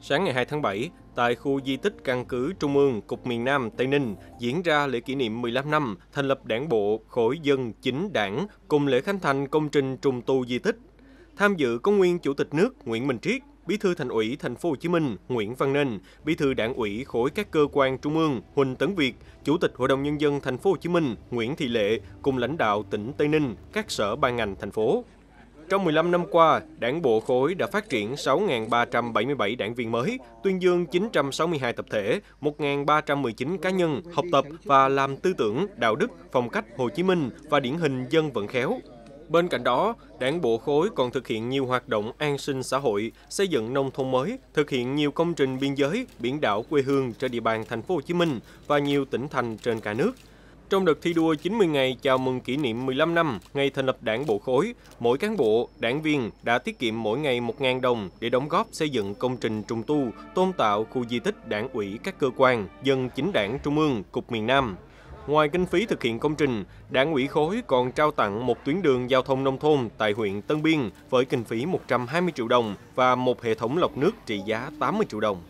Sáng ngày 2 tháng 7, tại khu di tích căn cứ Trung ương, Cục miền Nam, Tây Ninh diễn ra lễ kỷ niệm 15 năm thành lập đảng bộ, khối dân, chính đảng cùng lễ khánh thành công trình trùng tu di tích. Tham dự có nguyên Chủ tịch nước Nguyễn Minh Triết, Bí thư Thành ủy Thành phố Hồ Chí Minh Nguyễn Văn Nên, Bí thư Đảng ủy khối các cơ quan trung ương Huỳnh Tấn Việt, Chủ tịch Hội đồng nhân dân Thành phố Hồ Chí Minh Nguyễn Thị Lệ cùng lãnh đạo tỉnh Tây Ninh, các sở ban ngành thành phố. Trong 15 năm qua, đảng bộ khối đã phát triển 6.377 đảng viên mới, tuyên dương 962 tập thể, 1.319 cá nhân học tập và làm tư tưởng, đạo đức, phong cách Hồ Chí Minh và điển hình dân vận khéo. Bên cạnh đó, đảng bộ khối còn thực hiện nhiều hoạt động an sinh xã hội, xây dựng nông thôn mới, thực hiện nhiều công trình biên giới, biển đảo quê hương trên địa bàn thành phố Hồ Chí Minh và nhiều tỉnh thành trên cả nước. Trong đợt thi đua 90 ngày chào mừng kỷ niệm 15 năm ngày thành lập Đảng Bộ Khối, mỗi cán bộ, đảng viên đã tiết kiệm mỗi ngày 1.000 đồng để đóng góp xây dựng công trình trùng tu, tôn tạo khu di tích đảng ủy các cơ quan, dân chính đảng Trung ương, Cục miền Nam. Ngoài kinh phí thực hiện công trình, Đảng ủy khối còn trao tặng một tuyến đường giao thông nông thôn tại huyện Tân Biên với kinh phí 120 triệu đồng và một hệ thống lọc nước trị giá 80 triệu đồng.